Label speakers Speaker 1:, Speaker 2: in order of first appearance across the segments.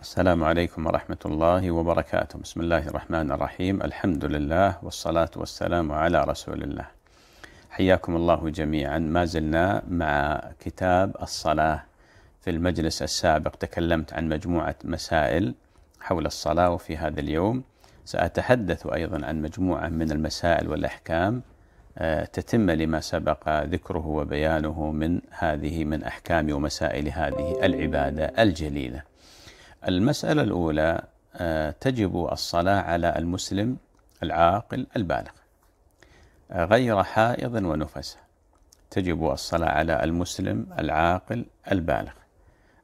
Speaker 1: السلام عليكم ورحمة الله وبركاته بسم الله الرحمن الرحيم الحمد لله والصلاة والسلام على رسول الله حياكم الله جميعا ما زلنا مع كتاب الصلاة في المجلس السابق تكلمت عن مجموعة مسائل حول الصلاة وفي هذا اليوم سأتحدث أيضا عن مجموعة من المسائل والأحكام آه، تتم لما سبق ذكره وبيانه من هذه من أحكام ومسائل هذه العبادة الجليلة المسألة الأولى آه، تجب الصلاة على المسلم العاقل البالغ آه، غير حائض ونفسه تجب الصلاة على المسلم العاقل البالغ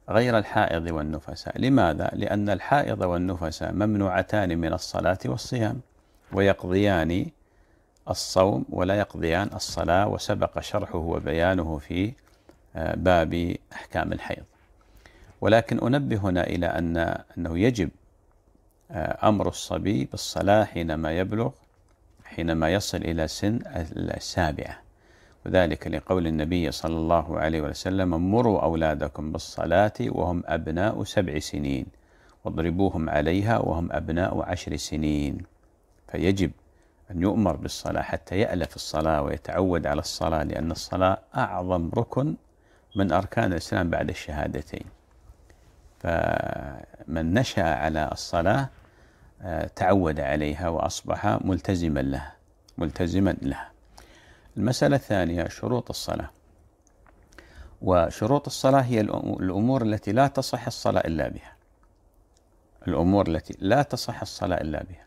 Speaker 1: غير الحائض والنفساء لماذا؟ لأن الحائض والنفساء ممنوعتان من الصلاة والصيام ويقضيان الصوم ولا يقضيان الصلاة وسبق شرحه وبيانه في آه، باب أحكام الحيض ولكن أنبه هنا إلى أن أنه يجب آه، أمر الصبي بالصلاة حينما يبلغ حينما يصل إلى سن السابعة وذلك لقول النبي صلى الله عليه وسلم مروا أولادكم بالصلاة وهم أبناء سبع سنين واضربوهم عليها وهم أبناء عشر سنين فيجب أن يؤمر بالصلاة حتى يألف الصلاة ويتعود على الصلاة لأن الصلاة أعظم ركن من أركان الإسلام بعد الشهادتين فمن نشأ على الصلاة آه، تعود عليها وأصبح ملتزما لها ملتزما لها المسألة الثانية شروط الصلاة وشروط الصلاة هي الأمور التي لا تصح الصلاة إلا بها الأمور التي لا تصح الصلاة إلا بها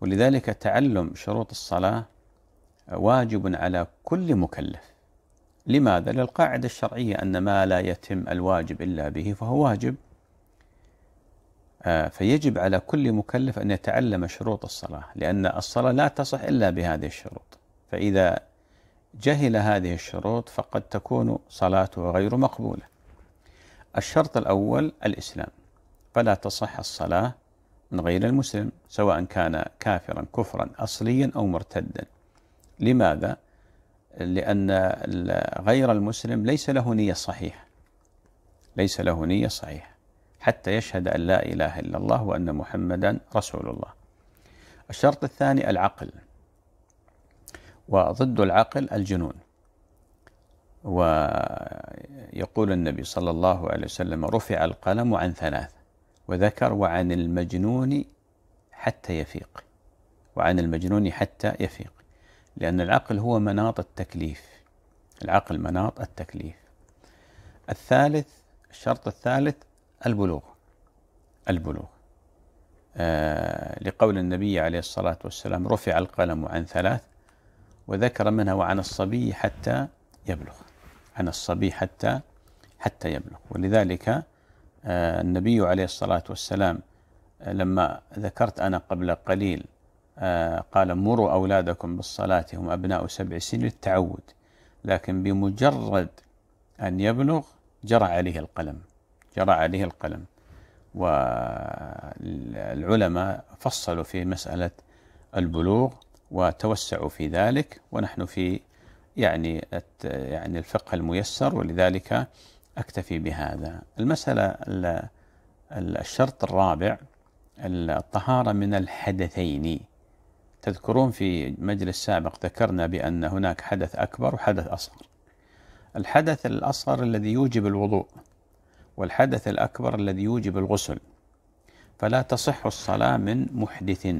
Speaker 1: ولذلك تعلم شروط الصلاة واجب على كل مكلف لماذا؟ للقاعدة الشرعية أن ما لا يتم الواجب إلا به فهو واجب آه، فيجب على كل مكلف أن يتعلم شروط الصلاة لأن الصلاة لا تصح إلا بهذه الشروط فإذا جهل هذه الشروط فقد تكون صلاته غير مقبولة الشرط الأول الإسلام فلا تصح الصلاة من غير المسلم سواء كان كافرا كفرا أصليا أو مرتدا لماذا؟ لأن غير المسلم ليس له نية صحيحة ليس له نية صحيحة حتى يشهد أن لا إله إلا الله وأن محمدا رسول الله الشرط الثاني العقل وضد العقل الجنون ويقول النبي صلى الله عليه وسلم رفع القلم عن ثلاث وذكر وعن المجنون حتى يفيق وعن المجنون حتى يفيق لأن العقل هو مناط التكليف العقل مناط التكليف الثالث الشرط الثالث البلوغ البلوغ آه لقول النبي عليه الصلاة والسلام رفع القلم عن ثلاث وذكر منها وعن الصبي حتى يبلغ عن الصبي حتى حتى يبلغ ولذلك آه النبي عليه الصلاة والسلام آه لما ذكرت أنا قبل قليل آه، قال مروا أولادكم بالصلاة هم أبناء سبع سنين للتعود لكن بمجرد أن يبلغ جرى عليه القلم جرى عليه القلم والعلماء فصلوا في مسألة البلوغ وتوسعوا في ذلك ونحن في يعني يعني الفقه الميسر ولذلك اكتفي بهذا. المسألة الشرط الرابع الطهارة من الحدثين. تذكرون في مجلس سابق ذكرنا بأن هناك حدث أكبر وحدث أصغر. الحدث الأصغر الذي يوجب الوضوء والحدث الأكبر الذي يوجب الغسل فلا تصح الصلاة من محدث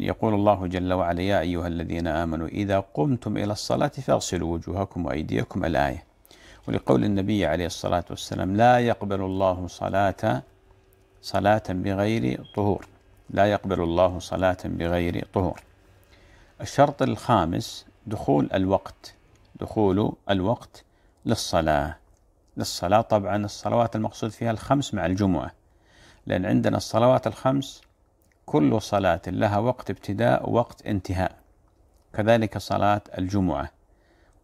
Speaker 1: يقول الله جل وعلا يا أيها الذين آمنوا إذا قمتم إلى الصلاة فاغسلوا وجوهكم وأيديكم الآية ولقول النبي عليه الصلاة والسلام لا يقبل الله صلاة صلاة بغير طهور لا يقبل الله صلاة بغير طهور الشرط الخامس دخول الوقت دخول الوقت للصلاة للصلاة طبعا الصلوات المقصود فيها الخمس مع الجمعة لأن عندنا الصلوات الخمس كل صلاة لها وقت ابتداء ووقت انتهاء كذلك صلاة الجمعة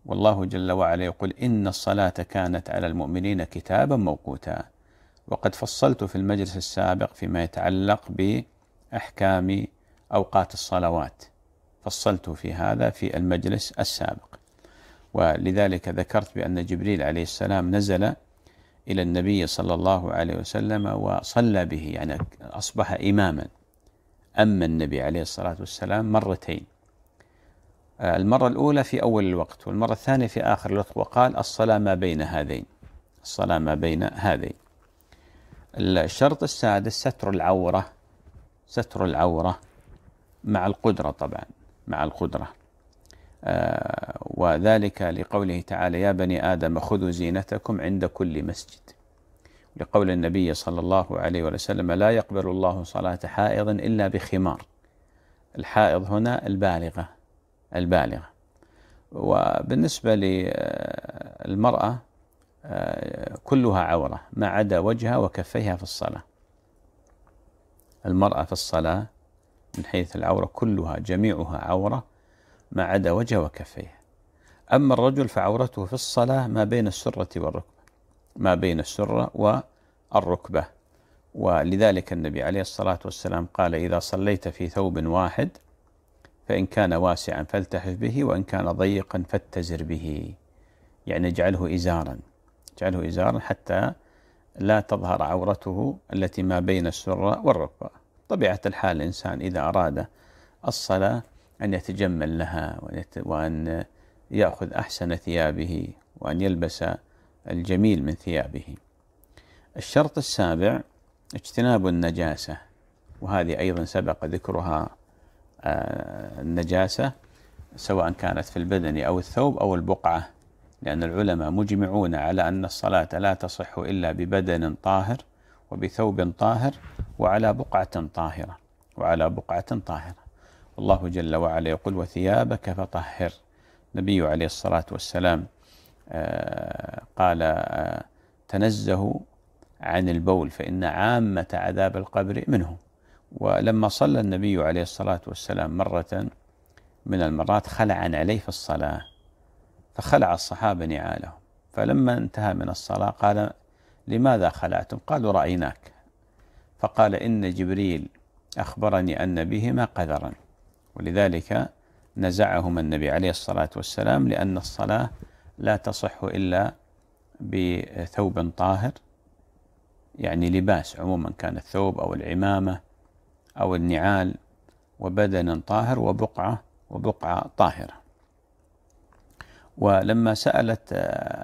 Speaker 1: والله جل وعلا يقول إن الصلاة كانت على المؤمنين كتابا موقوتا وقد فصلت في المجلس السابق فيما يتعلق بأحكام أوقات الصلوات فصلت في هذا في المجلس السابق ولذلك ذكرت بأن جبريل عليه السلام نزل إلى النبي صلى الله عليه وسلم وصلى به يعني أصبح إماما أما النبي عليه الصلاة والسلام مرتين المرة الأولى في أول الوقت والمرة الثانية في آخر الوقت وقال الصلاة ما بين هذين الصلاة ما بين هذين الشرط السادس ستر العورة ستر العورة مع القدرة طبعا مع القدرة آه، وذلك لقوله تعالى يا بني آدم خذوا زينتكم عند كل مسجد لقول النبي صلى الله عليه وسلم لا يقبل الله صلاة حائض إلا بخمار الحائض هنا البالغة البالغة وبالنسبة للمرأة آه، كلها عورة ما عدا وجهها وكفيها في الصلاة المرأة في الصلاة من حيث العورة كلها جميعها عورة ما عدا وجهه وكفيه أما الرجل فعورته في الصلاة ما بين السرة والركبة ما بين السرة والركبة ولذلك النبي عليه الصلاة والسلام قال إذا صليت في ثوب واحد فإن كان واسعا فالتحف به وإن كان ضيقا فاتزر به يعني اجعله إزارا اجعله إزارا حتى لا تظهر عورته التي ما بين السرة والركبة طبيعة الحال الإنسان إذا أراد الصلاة أن يتجمل لها وأن يأخذ أحسن ثيابه وأن يلبس الجميل من ثيابه الشرط السابع اجتناب النجاسة وهذه أيضا سبق ذكرها آه، النجاسة سواء كانت في البدن أو الثوب أو البقعة لأن العلماء مجمعون على أن الصلاة لا تصح إلا ببدن طاهر وبثوب طاهر وعلى بقعة طاهرة وعلى بقعة طاهرة الله جل وعلا يقول وثيابك فطهر النبي عليه الصلاة والسلام آه، قال آه، تنزه عن البول فإن عامة عذاب القبر منه ولما صلى النبي عليه الصلاة والسلام مرة من المرات خلعا عليه في الصلاة فخلع الصحابة نعالهم فلما انتهى من الصلاة قال لماذا خلعتم قالوا رأيناك فقال إن جبريل أخبرني أن بهما قذرا ولذلك نزعهما النبي عليه الصلاة والسلام لأن الصلاة لا تصح إلا بثوب طاهر يعني لباس عموما كان الثوب أو العمامة أو النعال وبدن طاهر وبقعة وبقعة طاهرة ولما سألت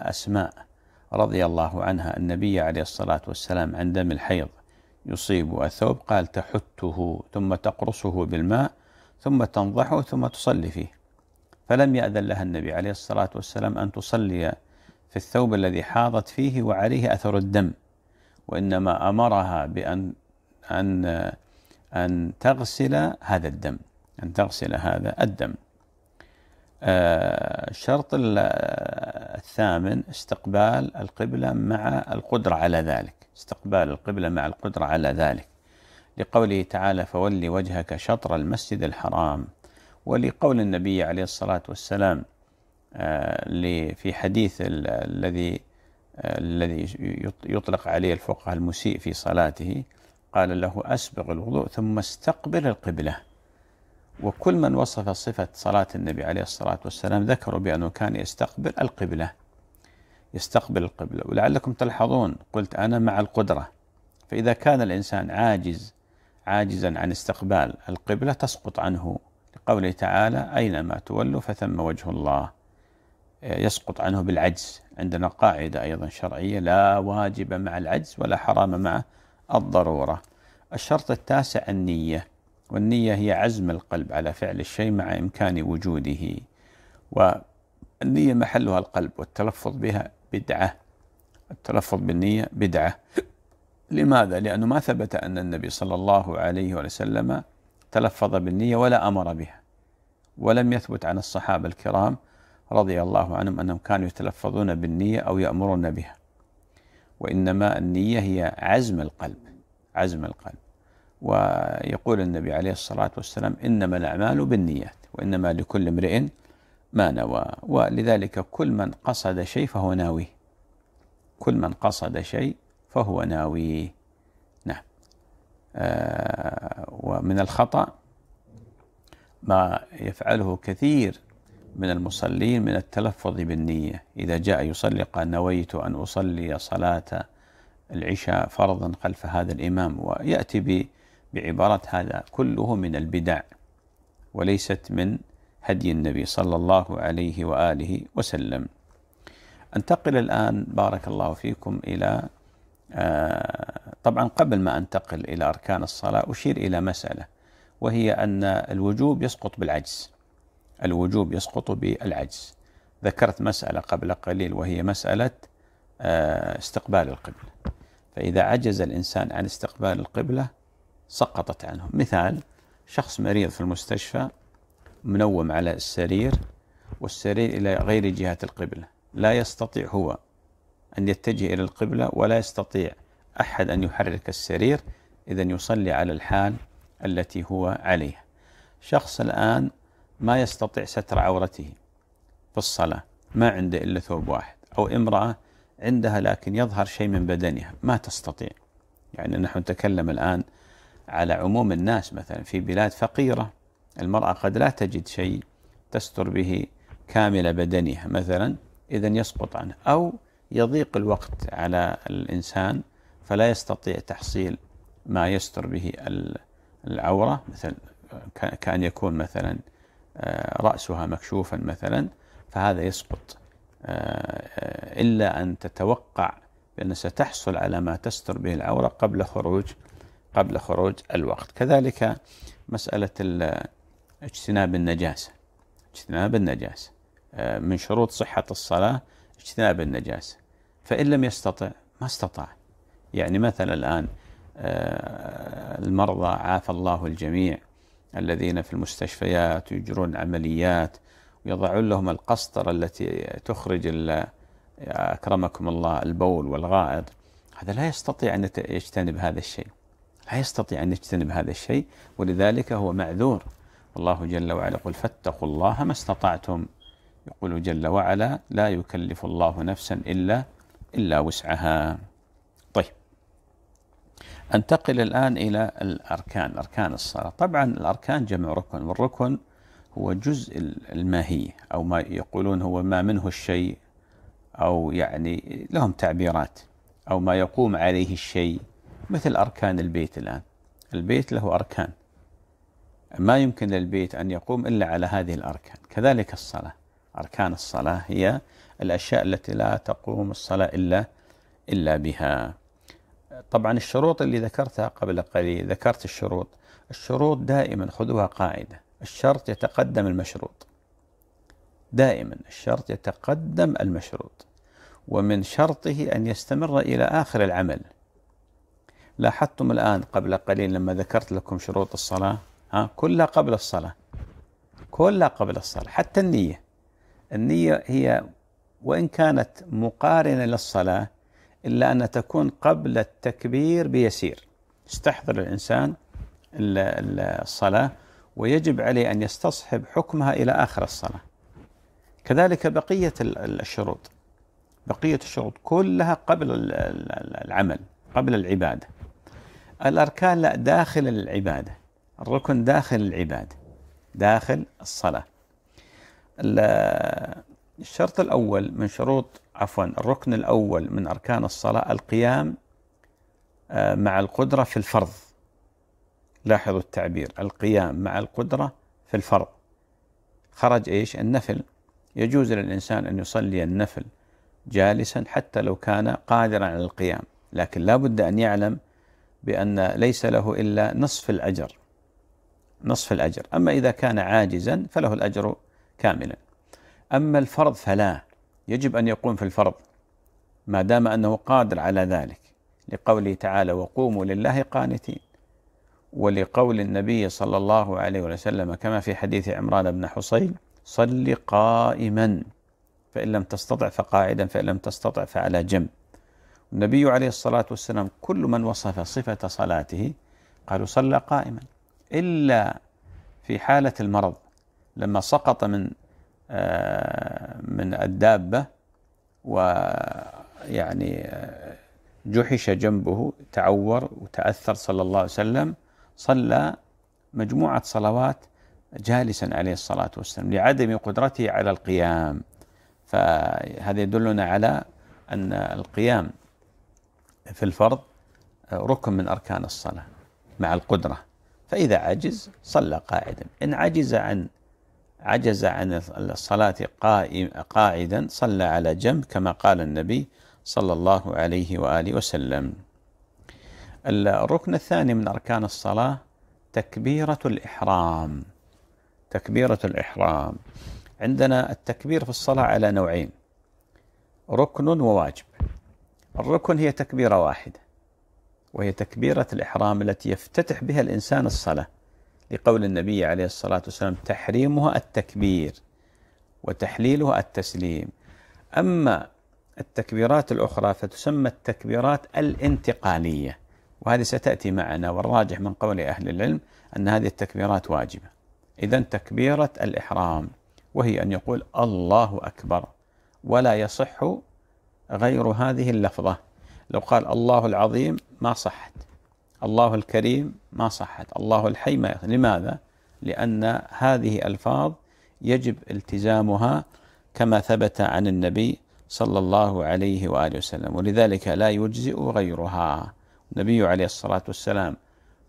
Speaker 1: أسماء رضي الله عنها النبي عليه الصلاة والسلام عن دم الحيض يصيب الثوب قال تحته ثم تقرصه بالماء ثم تنضحه ثم تصلي فيه فلم يأذن لها النبي عليه الصلاة والسلام أن تصلي في الثوب الذي حاضت فيه وعليه أثر الدم وإنما أمرها بأن أن أن تغسل هذا الدم أن تغسل هذا الدم آه، الشرط الثامن استقبال القبلة مع القدرة على ذلك استقبال القبلة مع القدرة على ذلك لقوله تعالى فولي وجهك شطر المسجد الحرام ولقول النبي عليه الصلاة والسلام آه، في حديث الذي آه، الذي يطلق عليه الفقهاء المسيء في صلاته قال له أسبغ الوضوء ثم استقبل القبلة وكل من وصف صفة صلاة النبي عليه الصلاة والسلام ذكروا بأنه كان يستقبل القبلة يستقبل القبلة ولعلكم تلحظون قلت أنا مع القدرة فإذا كان الإنسان عاجز عاجزا عن استقبال القبلة تسقط عنه لقوله تعالى أينما تولوا فثم وجه الله يسقط عنه بالعجز عندنا قاعدة أيضا شرعية لا واجب مع العجز ولا حرام مع الضرورة الشرط التاسع النية والنية هي عزم القلب على فعل الشيء مع إمكان وجوده والنية محلها القلب والتلفظ بها بدعة التلفظ بالنية بدعة لماذا؟ لأنه ما ثبت أن النبي صلى الله عليه وسلم تلفظ بالنية ولا أمر بها ولم يثبت عن الصحابة الكرام رضي الله عنهم أنهم كانوا يتلفظون بالنية أو يأمرون بها وإنما النية هي عزم القلب عزم القلب ويقول النبي عليه الصلاة والسلام إنما الأعمال بالنيات وإنما لكل امرئ ما نوى ولذلك كل من قصد شيء فهو ناويه كل من قصد شيء فهو ناوي نعم آه، ومن الخطأ ما يفعله كثير من المصلين من التلفظ بالنية إذا جاء يصلي قال نويت أن أصلي صلاة العشاء فرضا خلف هذا الإمام ويأتي بعبارة هذا كله من البدع وليست من هدي النبي صلى الله عليه وآله وسلم أنتقل الآن بارك الله فيكم إلى آه، طبعا قبل ما أنتقل إلى أركان الصلاة أشير إلى مسألة وهي أن الوجوب يسقط بالعجز الوجوب يسقط بالعجز ذكرت مسألة قبل قليل وهي مسألة آه، استقبال القبلة فإذا عجز الإنسان عن استقبال القبلة سقطت عنه مثال شخص مريض في المستشفى منوم على السرير والسرير إلى غير جهة القبلة لا يستطيع هو أن يتجه إلى القبلة ولا يستطيع أحد أن يحرك السرير إذا يصلي على الحال التي هو عليها شخص الآن ما يستطيع ستر عورته في الصلاة ما عنده إلا ثوب واحد أو امرأة عندها لكن يظهر شيء من بدنها ما تستطيع يعني نحن نتكلم الآن على عموم الناس مثلا في بلاد فقيرة المرأة قد لا تجد شيء تستر به كامل بدنها مثلا إذا يسقط عنه أو يضيق الوقت على الإنسان فلا يستطيع تحصيل ما يستر به العورة مثل كأن يكون مثلا آه، رأسها مكشوفا مثلا فهذا يسقط آه، إلا أن تتوقع بأن ستحصل على ما تستر به العورة قبل خروج قبل خروج الوقت كذلك مسألة اجتناب النجاسة اجتناب النجاسة آه، من شروط صحة الصلاة اجتناب النجاسة فإن لم يستطع ما استطاع يعني مثلا الآن آه، المرضى عافى الله الجميع الذين في المستشفيات يجرون عمليات ويضعون لهم القسطرة التي تخرج أكرمكم الله البول والغائط هذا لا يستطيع أن يجتنب هذا الشيء لا يستطيع أن يجتنب هذا الشيء ولذلك هو معذور والله جل وعلا يقول فاتقوا الله ما استطعتم يقول جل وعلا لا يكلف الله نفسا إلا إلا وسعها طيب أنتقل الآن إلى الأركان أركان الصلاة طبعا الأركان جمع ركن والركن هو جزء الماهية أو ما يقولون هو ما منه الشيء أو يعني لهم تعبيرات أو ما يقوم عليه الشيء مثل أركان البيت الآن البيت له أركان ما يمكن للبيت أن يقوم إلا على هذه الأركان كذلك الصلاة أركان الصلاة هي الأشياء التي لا تقوم الصلاة إلا إلا بها طبعا الشروط اللي ذكرتها قبل قليل ذكرت الشروط الشروط دائما خذوها قاعدة الشرط يتقدم المشروط دائما الشرط يتقدم المشروط ومن شرطه أن يستمر إلى آخر العمل لاحظتم الآن قبل قليل لما ذكرت لكم شروط الصلاة ها كلها قبل الصلاة كلها قبل الصلاة حتى النية النية هي وإن كانت مقارنة للصلاة إلا أن تكون قبل التكبير بيسير يستحضر الإنسان الصلاة ويجب عليه أن يستصحب حكمها إلى آخر الصلاة كذلك بقية الشروط بقية الشروط كلها قبل العمل قبل العبادة الأركان لا داخل العبادة الركن داخل العبادة داخل الصلاة الشرط الأول من شروط عفوا الركن الأول من أركان الصلاة القيام آه، مع القدرة في الفرض لاحظوا التعبير القيام مع القدرة في الفرض خرج إيش النفل يجوز للإنسان أن يصلي النفل جالسا حتى لو كان قادرا على القيام لكن لا بد أن يعلم بأن ليس له إلا نصف الأجر نصف الأجر أما إذا كان عاجزا فله الأجر كاملا أما الفرض فلا يجب أن يقوم في الفرض ما دام أنه قادر على ذلك لقوله تعالى وقوموا لله قانتين ولقول النبي صلى الله عليه وسلم كما في حديث عمران بن حصين صل قائما فإن لم تستطع فقاعدا فإن لم تستطع فعلى جنب النبي عليه الصلاة والسلام كل من وصف صفة صلاته قالوا صلى قائما إلا في حالة المرض لما سقط من آه، من الدابة ويعني آه، جحش جنبه تعور وتأثر صلى الله عليه وسلم صلى مجموعة صلوات جالسا عليه الصلاة والسلام لعدم قدرته على القيام فهذا يدلنا على أن القيام في الفرض آه، ركن من أركان الصلاة مع القدرة فإذا عجز صلى قاعدا إن عجز عن عجز عن الصلاة قائم قاعدا صلى على جنب كما قال النبي صلى الله عليه وآله وسلم الركن الثاني من أركان الصلاة تكبيرة الإحرام تكبيرة الإحرام عندنا التكبير في الصلاة على نوعين ركن وواجب الركن هي تكبيرة واحدة وهي تكبيرة الإحرام التي يفتتح بها الإنسان الصلاة لقول النبي عليه الصلاة والسلام تحريمها التكبير وتحليلها التسليم أما التكبيرات الأخرى فتسمى التكبيرات الانتقالية وهذه ستأتي معنا والراجح من قول أهل العلم أن هذه التكبيرات واجبة إذا تكبيرة الإحرام وهي أن يقول الله أكبر ولا يصح غير هذه اللفظة لو قال الله العظيم ما صحت الله الكريم ما صحت الله الحي ما يخ... لماذا؟ لأن هذه ألفاظ يجب التزامها كما ثبت عن النبي صلى الله عليه وآله وسلم ولذلك لا يجزئ غيرها النبي عليه الصلاة والسلام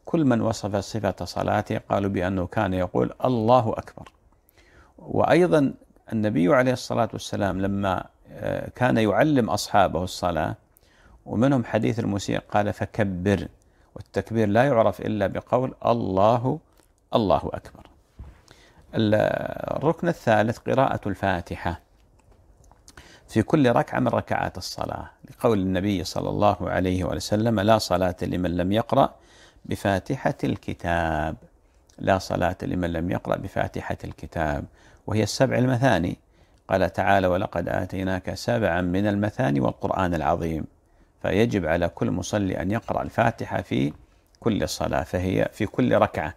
Speaker 1: كل من وصف صفة صلاته قالوا بأنه كان يقول الله أكبر وأيضا النبي عليه الصلاة والسلام لما آه، كان يعلم أصحابه الصلاة ومنهم حديث الموسيقى قال فكبر والتكبير لا يعرف إلا بقول الله الله أكبر الركن الثالث قراءة الفاتحة في كل ركعة من ركعات الصلاة لقول النبي صلى الله عليه وسلم لا صلاة لمن لم يقرأ بفاتحة الكتاب لا صلاة لمن لم يقرأ بفاتحة الكتاب وهي السبع المثاني قال تعالى ولقد آتيناك سبعا من المثاني والقرآن العظيم فيجب على كل مصلي أن يقرأ الفاتحة في كل صلاة فهي في كل ركعة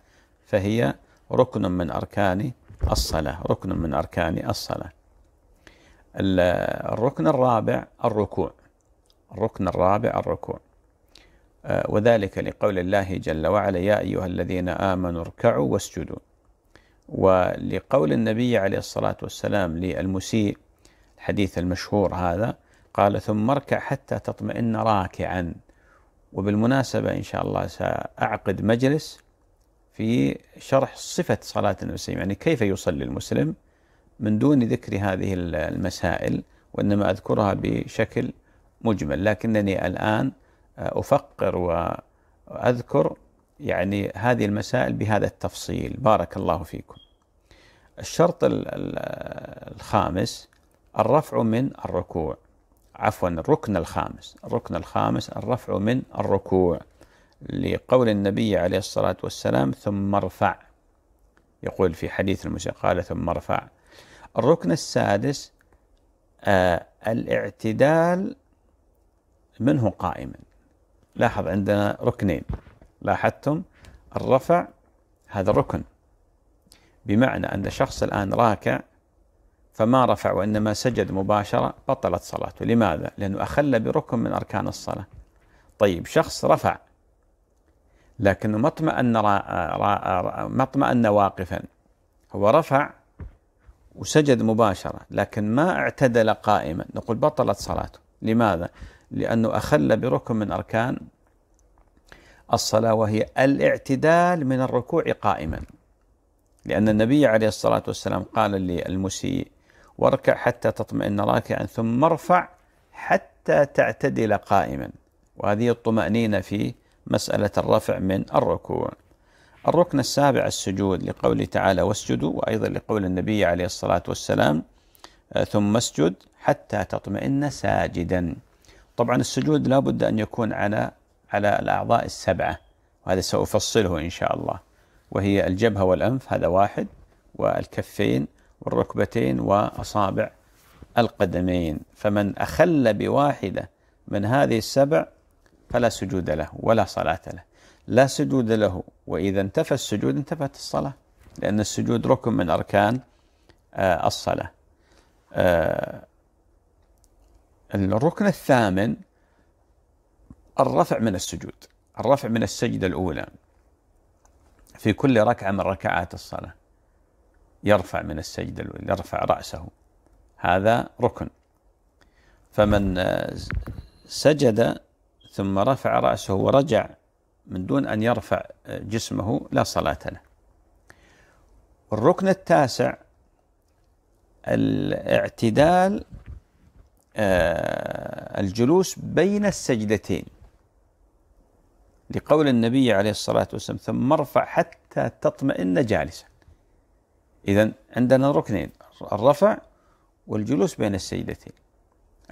Speaker 1: فهي ركن من أركان الصلاة ركن من أركان الصلاة الركن الرابع الركوع الركن الرابع الركوع آه، وذلك لقول الله جل وعلا يا أيها الذين آمنوا اركعوا واسجدوا ولقول النبي عليه الصلاة والسلام للمسيء الحديث المشهور هذا قال ثم اركع حتى تطمئن راكعا وبالمناسبة إن شاء الله سأعقد مجلس في شرح صفة صلاة المسلم يعني كيف يصلي المسلم من دون ذكر هذه المسائل وإنما أذكرها بشكل مجمل لكنني الآن أفقر وأذكر يعني هذه المسائل بهذا التفصيل بارك الله فيكم الشرط الخامس الرفع من الركوع عفوا الركن الخامس الركن الخامس الرفع من الركوع لقول النبي عليه الصلاة والسلام ثم ارفع يقول في حديث المسيء قال ثم ارفع الركن السادس آه الاعتدال منه قائما لاحظ عندنا ركنين لاحظتم الرفع هذا ركن بمعنى أن شخص الآن راكع فما رفع وإنما سجد مباشرة بطلت صلاته لماذا؟ لأنه أخل بركن من أركان الصلاة طيب شخص رفع لكنه ما اطمأن ما اطمأن واقفا هو رفع وسجد مباشرة لكن ما اعتدل قائما نقول بطلت صلاته لماذا؟ لأنه أخل بركن من أركان الصلاة وهي الاعتدال من الركوع قائما لأن النبي عليه الصلاة والسلام قال للمسيء واركع حتى تطمئن راكعا ثم ارفع حتى تعتدل قائما وهذه الطمأنينة في مسألة الرفع من الركوع الركن السابع السجود لقول تعالى واسجدوا وأيضا لقول النبي عليه الصلاة والسلام آه، ثم اسجد حتى تطمئن ساجدا طبعا السجود لا بد أن يكون على على الأعضاء السبعة وهذا سأفصله إن شاء الله وهي الجبهة والأنف هذا واحد والكفين الركبتين واصابع القدمين فمن اخل بواحده من هذه السبع فلا سجود له ولا صلاه له لا سجود له واذا انتفى السجود انتفت الصلاه لان السجود ركن من اركان آه، الصلاه آه، الركن الثامن الرفع من السجود الرفع من السجدة الأولى في كل ركعة من ركعات الصلاة يرفع من السجدة الأولى يرفع رأسه هذا ركن فمن سجد ثم رفع رأسه ورجع من دون أن يرفع جسمه لا صلاة له الركن التاسع الاعتدال آه، الجلوس بين السجدتين لقول النبي عليه الصلاة والسلام ثم ارفع حتى تطمئن جالسا إذا عندنا ركنين الرفع والجلوس بين السيدتين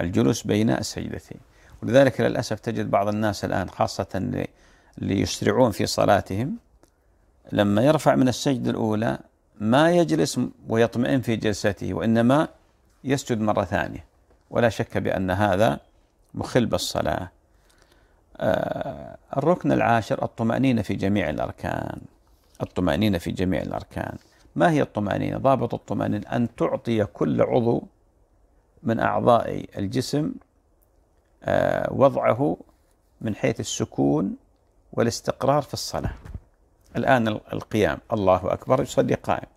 Speaker 1: الجلوس بين السيدتين ولذلك للأسف تجد بعض الناس الآن خاصة اللي يسرعون في صلاتهم لما يرفع من السجدة الأولى ما يجلس ويطمئن في جلسته وإنما يسجد مرة ثانية ولا شك بأن هذا مخل بالصلاة آه، الركن العاشر الطمأنينة في جميع الأركان الطمأنينة في جميع الأركان ما هي الطمأنينة؟ ضابط الطمأنينة أن تعطي كل عضو من أعضاء الجسم آه، وضعه من حيث السكون والاستقرار في الصلاة الآن القيام الله أكبر يصلي قائم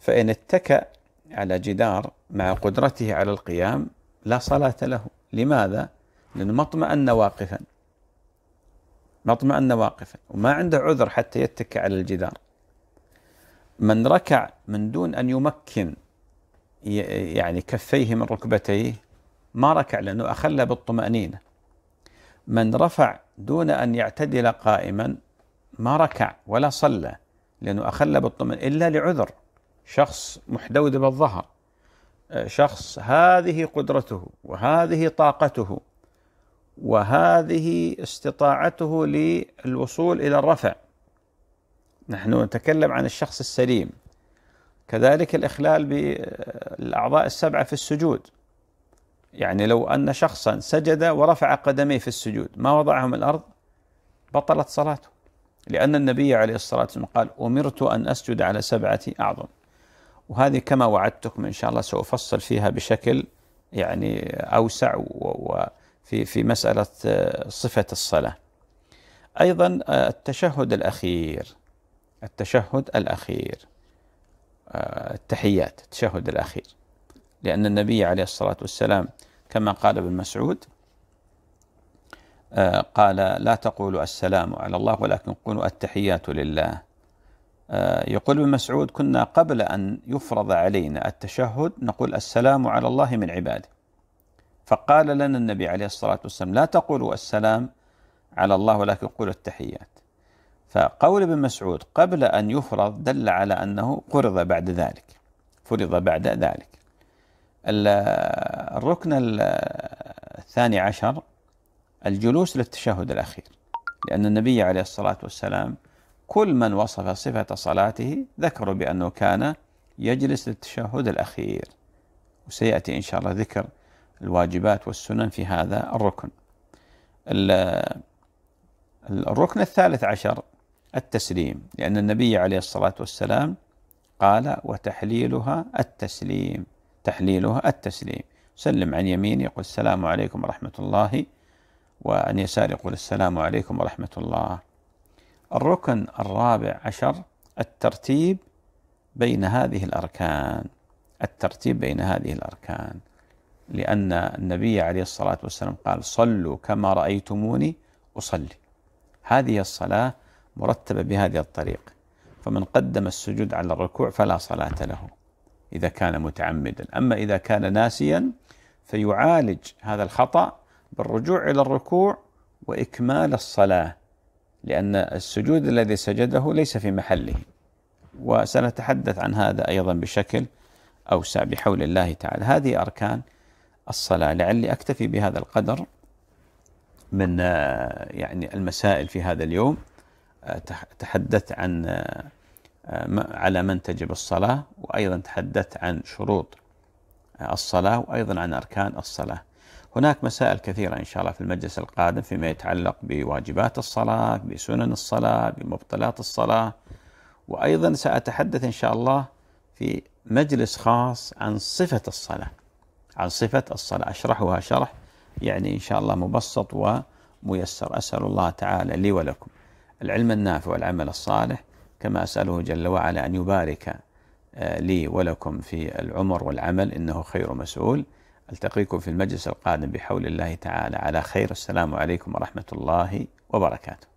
Speaker 1: فإن اتكأ على جدار مع قدرته على القيام لا صلاة له لماذا؟ لأنه ما اطمأن واقفا ما اطمأن واقفا وما عنده عذر حتى يتكئ على الجدار من ركع من دون أن يمكن يعني كفيه من ركبتيه ما ركع لأنه أخل بالطمأنينة من رفع دون أن يعتدل قائما ما ركع ولا صلى لأنه أخل بالطمأنينة إلا لعذر شخص محدود بالظهر شخص هذه قدرته وهذه طاقته وهذه استطاعته للوصول إلى الرفع نحن نتكلم عن الشخص السليم كذلك الإخلال بالأعضاء السبعة في السجود يعني لو أن شخصا سجد ورفع قدميه في السجود ما وضعهم الأرض بطلت صلاته لأن النبي عليه الصلاة والسلام قال أمرت أن أسجد على سبعة أعظم وهذه كما وعدتكم إن شاء الله سأفصل فيها بشكل يعني أوسع وفي في مسألة صفة الصلاة أيضا التشهد الأخير التشهد الأخير آه، التحيات التشهد الأخير لأن النبي عليه الصلاة والسلام كما قال ابن مسعود آه، قال لا تقولوا السلام على الله ولكن قولوا التحيات لله آه، يقول ابن مسعود كنا قبل أن يفرض علينا التشهد نقول السلام على الله من عباده فقال لنا النبي عليه الصلاة والسلام لا تقولوا السلام على الله ولكن قولوا التحيات فقول ابن مسعود قبل أن يفرض دل على أنه قرض بعد ذلك فرض بعد ذلك الركن الثاني عشر الجلوس للتشهد الأخير لأن النبي عليه الصلاة والسلام كل من وصف صفة صلاته ذكروا بأنه كان يجلس للتشهد الأخير وسيأتي إن شاء الله ذكر الواجبات والسنن في هذا الركن الركن الثالث عشر التسليم لأن النبي عليه الصلاة والسلام قال وتحليلها التسليم تحليلها التسليم سلم عن يمين يقول السلام عليكم ورحمة الله وعن يسار يقول السلام عليكم ورحمة الله الركن الرابع عشر الترتيب بين هذه الأركان الترتيب بين هذه الأركان لأن النبي عليه الصلاة والسلام قال صلوا كما رأيتموني أصلي هذه الصلاة مرتبة بهذه الطريقة فمن قدم السجود على الركوع فلا صلاة له إذا كان متعمدا أما إذا كان ناسيا فيعالج هذا الخطأ بالرجوع إلى الركوع وإكمال الصلاة لأن السجود الذي سجده ليس في محله وسنتحدث عن هذا أيضا بشكل أوسع بحول الله تعالى هذه أركان الصلاة لعلي أكتفي بهذا القدر من آه، يعني المسائل في هذا اليوم تحدثت عن آه، على من تجب الصلاة وأيضا تحدثت عن شروط آه، الصلاة وأيضا عن أركان الصلاة هناك مسائل كثيرة إن شاء الله في المجلس القادم فيما يتعلق بواجبات الصلاة بسنن الصلاة بمبطلات الصلاة وأيضا سأتحدث إن شاء الله في مجلس خاص عن صفة الصلاة عن صفة الصلاة أشرحها شرح يعني إن شاء الله مبسط وميسر أسأل الله تعالى لي ولكم العلم النافع والعمل الصالح كما أسأله جل وعلا أن يبارك آه، لي ولكم في العمر والعمل إنه خير مسؤول ألتقيكم في المجلس القادم بحول الله تعالى على خير السلام عليكم ورحمة الله وبركاته